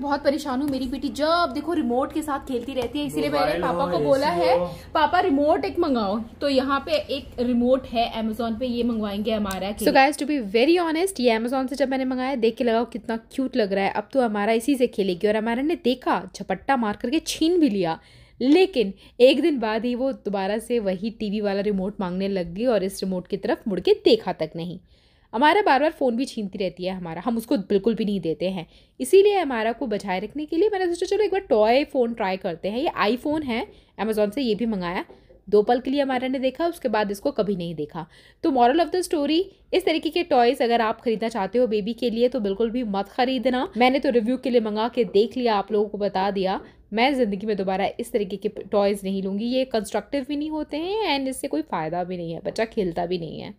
बहुत परेशान हूँ मेरी बेटी जब देखो रिमोट के साथ खेलती रहती है इसीलिए मैंने पापा को बोला है पापा रिमोट एक मंगाओ तो यहाँ पे एक रिमोट है अमेजोन पे ये मंगवाएंगे हमारा so guys to be very honest ये अमेजोन से जब मैंने मंगाया देख के लगाओ कितना क्यूट लग रहा है अब तो हमारा इसी से खेलेगी और हमारा ने देखा झपट्टा मार करके छीन भी लिया लेकिन एक दिन बाद ही वो दोबारा से वही टीवी वाला रिमोट मांगने लग गई और इस रिमोट की तरफ मुड़ के देखा तक नहीं हमारा बार बार फ़ोन भी छीनती रहती है हमारा हम उसको बिल्कुल भी नहीं देते हैं इसीलिए हमारा को बचाए रखने के लिए मैंने सोचा चलो एक बार टॉय फ़ोन ट्राई करते हैं ये आईफोन है अमेज़ोन से ये भी मंगाया दो पल के लिए हमारा ने देखा उसके बाद इसको कभी नहीं देखा तो मॉरल ऑफ द स्टोरी इस तरीके के टॉयज़ अगर आप खरीदना चाहते हो बेबी के लिए तो बिल्कुल भी मत खरीदना मैंने तो रिव्यू के लिए मंगा के देख लिया आप लोगों को बता दिया मैं ज़िंदगी में दोबारा इस तरीके के टॉयज़ नहीं लूँगी ये कंस्ट्रक्टिव भी नहीं होते हैं एंड इससे कोई फ़ायदा भी नहीं है बच्चा खेलता भी नहीं है